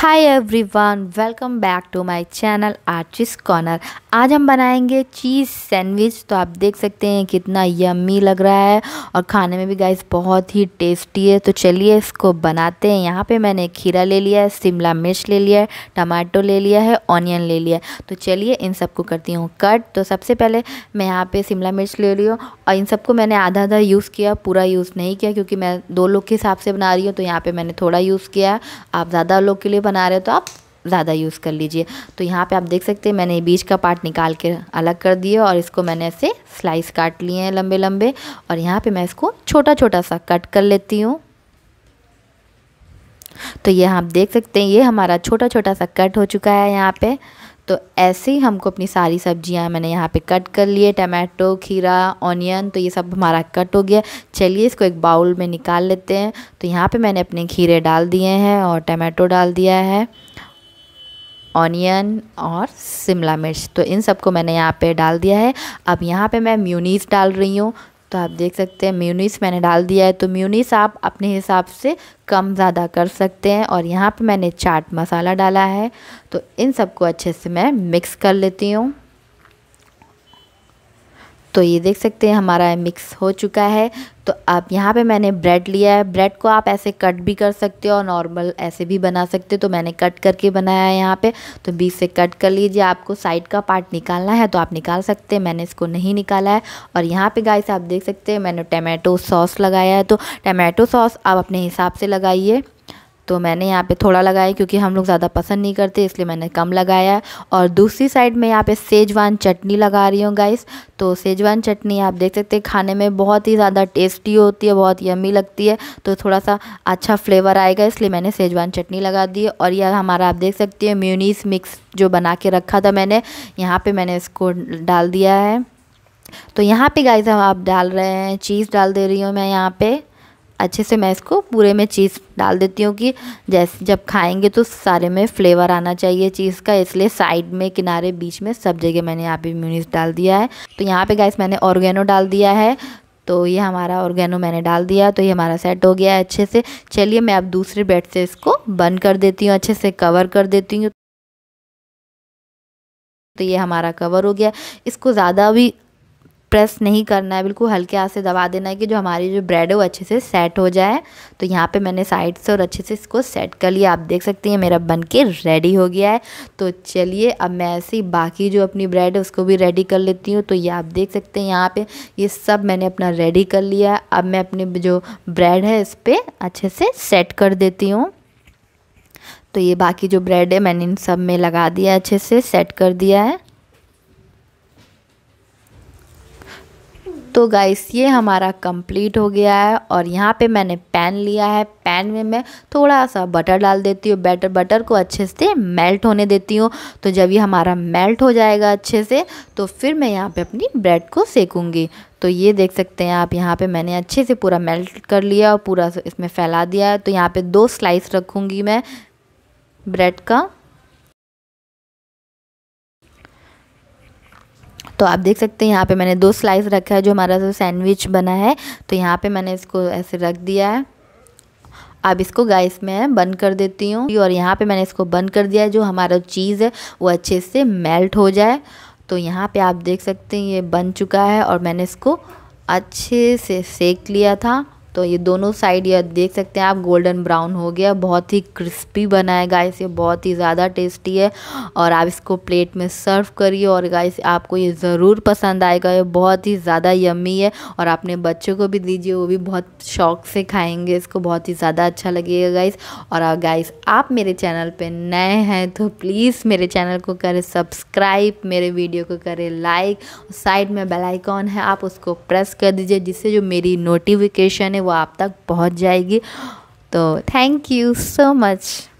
hi everyone welcome back to my channel Archi's corner आज हम बनाएंगे चीज़ सैंडविच तो आप देख सकते हैं कितना यम्मी लग रहा है और खाने में भी गाइस बहुत ही टेस्टी है तो चलिए इसको बनाते हैं यहाँ पे मैंने खीरा ले लिया है शिमला मिर्च ले लिया है टमाटो ले लिया है ऑनियन ले लिया है तो चलिए इन सबको करती हूँ कट तो सबसे पहले मैं यहाँ पर शिमला मिर्च ले रही हूँ और इन सबको मैंने आधा आधा यूज़ किया पूरा यूज़ नहीं किया क्योंकि मैं दो लोग के हिसाब से बना रही हूँ तो यहाँ पर मैंने थोड़ा यूज़ किया आप ज़्यादा लोग के लिए बना रहे हो तो आप ज़्यादा यूज़ कर लीजिए तो यहाँ पे आप देख सकते हैं मैंने बीच का पार्ट निकाल के अलग कर दिए और इसको मैंने ऐसे स्लाइस काट लिए हैं लंबे लंबे और यहाँ पे मैं इसको छोटा छोटा सा कट कर लेती हूँ तो ये आप देख सकते हैं ये हमारा छोटा छोटा सा कट हो चुका है यहाँ पर तो ऐसे ही हमको अपनी सारी सब्जियां मैंने यहाँ पे कट कर लिए टमाटो खीरा ऑनियन तो ये सब हमारा कट हो गया चलिए इसको एक बाउल में निकाल लेते हैं तो यहाँ पे मैंने अपने खीरे डाल दिए हैं और टमाटो डाल दिया है ऑनियन और शिमला मिर्च तो इन सबको मैंने यहाँ पे डाल दिया है अब यहाँ पे मैं म्यूनीस डाल रही हूँ तो आप देख सकते हैं म्यूनिस मैंने डाल दिया है तो म्यूनिस आप अपने हिसाब से कम ज़्यादा कर सकते हैं और यहाँ पे मैंने चाट मसाला डाला है तो इन सबको अच्छे से मैं मिक्स कर लेती हूँ तो ये देख सकते हैं हमारा मिक्स हो चुका है तो आप यहाँ पे मैंने ब्रेड लिया है ब्रेड को आप ऐसे कट भी कर सकते हो और नॉर्मल ऐसे भी बना सकते हो तो मैंने कट करके बनाया है यहाँ पे तो बीच से कट कर लीजिए आपको साइड का पार्ट निकालना है तो आप निकाल सकते हैं मैंने इसको नहीं निकाला है और यहाँ पे से आप देख सकते हैं मैंने टमाटो सॉस लगाया है तो टमाटो सॉस आप अपने हिसाब से लगाइए तो मैंने यहाँ पे थोड़ा लगाया क्योंकि हम लोग ज़्यादा पसंद नहीं करते इसलिए मैंने कम लगाया और दूसरी साइड में यहाँ पे सेजवान चटनी लगा रही हूँ गाइस तो सेजवान चटनी आप देख सकते हैं खाने में बहुत ही ज़्यादा टेस्टी होती है बहुत यमी लगती है तो थोड़ा सा अच्छा फ्लेवर आएगा इसलिए मैंने सेजवान चटनी लगा दी और यह हमारा आप देख सकते हैं म्यूनीस मिक्स जो बना के रखा था मैंने यहाँ पर मैंने इसको डाल दिया है तो यहाँ पे गाइस हम आप डाल रहे हैं चीज़ डाल दे रही हूँ मैं यहाँ पे अच्छे से मैं इसको पूरे में चीज़ डाल देती हूँ कि जैसे जब खाएंगे तो सारे में फ्लेवर आना चाहिए चीज़ का इसलिए साइड में किनारे बीच में सब जगह मैंने यहाँ पे म्यूनिस डाल दिया है तो यहाँ पे गैस मैंने ऑर्गेनो डाल दिया है तो ये हमारा ऑर्गेनो मैंने डाल दिया तो ये हमारा सेट हो गया है अच्छे से चलिए मैं अब दूसरे बेड से इसको बंद कर देती हूँ अच्छे से कवर कर देती हूँ तो ये हमारा कवर हो गया इसको ज़्यादा भी प्रेस नहीं करना है बिल्कुल हल्के हाथ से दबा देना है कि जो हमारी जो ब्रेड है वो अच्छे से सेट हो जाए तो यहाँ पे मैंने साइड से और अच्छे से इसको सेट कर लिया आप देख सकते हैं मेरा बन के रेडी हो गया है तो चलिए अब मैं ऐसे ही बाकी जो अपनी ब्रेड है उसको भी रेडी कर लेती हूँ तो ये आप देख सकते हैं यहाँ पर ये सब मैंने अपना रेडी कर लिया है अब मैं अपने जो ब्रेड है इस पर अच्छे से सेट कर देती हूँ तो ये बाकी जो ब्रेड है मैंने इन सब में लगा दिया अच्छे से सेट कर दिया है तो गाइस ये हमारा कंप्लीट हो गया है और यहाँ पे मैंने पैन लिया है पैन में मैं थोड़ा सा बटर डाल देती हूँ बैटर बटर को अच्छे से मेल्ट होने देती हूँ तो जब ये हमारा मेल्ट हो जाएगा अच्छे से तो फिर मैं यहाँ पे अपनी ब्रेड को सेकूँगी तो ये देख सकते हैं आप यहाँ पे मैंने अच्छे से पूरा मेल्ट कर लिया और पूरा इसमें फैला दिया है तो यहाँ पर दो स्लाइस रखूँगी मैं ब्रेड का तो आप देख सकते हैं यहाँ पे मैंने दो स्लाइस रखा है जो हमारा जो सैंडविच बना है तो यहाँ पे मैंने इसको ऐसे रख दिया है अब इसको गैस में बंद कर देती हूँ और यहाँ पे मैंने इसको बंद कर दिया है जो हमारा चीज़ है वो अच्छे से मेल्ट हो जाए तो यहाँ पे आप देख सकते हैं ये बन चुका है और मैंने इसको अच्छे से सेक लिया था तो ये दोनों साइड ये देख सकते हैं आप गोल्डन ब्राउन हो गया बहुत ही क्रिस्पी बना है गाइस ये बहुत ही ज़्यादा टेस्टी है और आप इसको प्लेट में सर्व करिए और गाइस आपको ये ज़रूर पसंद आएगा ये बहुत ही ज़्यादा यम्मी है और आपने बच्चों को भी दीजिए वो भी बहुत शौक से खाएंगे इसको बहुत ही ज़्यादा अच्छा लगेगा गाइस और गाइस आप मेरे चैनल पर नए हैं तो प्लीज़ मेरे चैनल को करें सब्सक्राइब मेरे वीडियो को करें लाइक साइड में बेलाइकॉन है आप उसको प्रेस कर दीजिए जिससे जो मेरी नोटिफिकेशन है वो आप तक पहुंच जाएगी तो थैंक यू सो मच